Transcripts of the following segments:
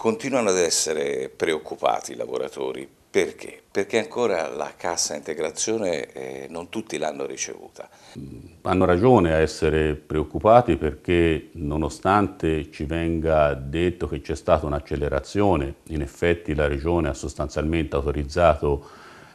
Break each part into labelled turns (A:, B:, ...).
A: Continuano ad essere preoccupati i lavoratori, perché? Perché ancora la cassa integrazione eh, non tutti l'hanno ricevuta. Mm, hanno
B: ragione a essere preoccupati perché nonostante ci venga detto che c'è stata un'accelerazione, in effetti la Regione ha sostanzialmente autorizzato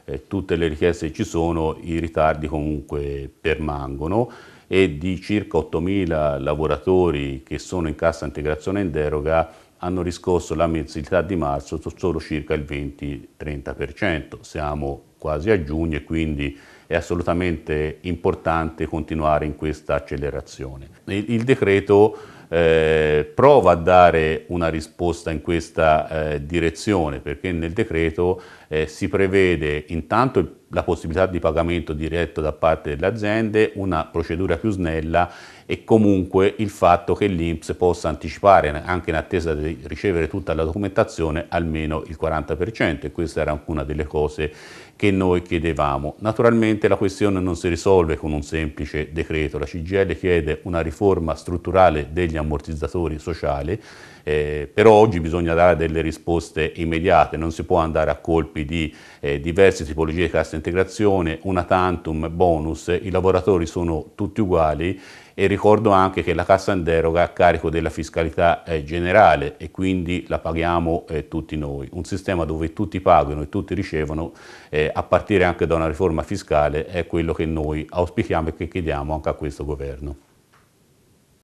B: eh, tutte le richieste che ci sono, i ritardi comunque permangono e di circa 8.000 lavoratori che sono in cassa integrazione in deroga hanno riscosso la mensilità di marzo solo circa il 20-30%. Siamo quasi a giugno e quindi è assolutamente importante continuare in questa accelerazione. Il, il decreto eh, prova a dare una risposta in questa eh, direzione perché nel decreto eh, si prevede intanto la possibilità di pagamento diretto da parte delle aziende, una procedura più snella e comunque il fatto che l'Inps possa anticipare, anche in attesa di ricevere tutta la documentazione, almeno il 40% e questa era una delle cose che noi chiedevamo. Naturalmente la questione non si risolve con un semplice decreto, la CGL chiede una riforma strutturale degli ammortizzatori sociali, eh, però oggi bisogna dare delle risposte immediate, non si può andare a colpi di eh, diverse tipologie di cassa integrazione, una tantum bonus, i lavoratori sono tutti uguali e ricordo anche che la cassa in deroga è a carico della fiscalità eh, generale e quindi la paghiamo eh, tutti noi. Un sistema dove tutti pagano e tutti ricevono, eh, a partire anche da una riforma fiscale, è quello che noi auspichiamo e che chiediamo anche a questo governo.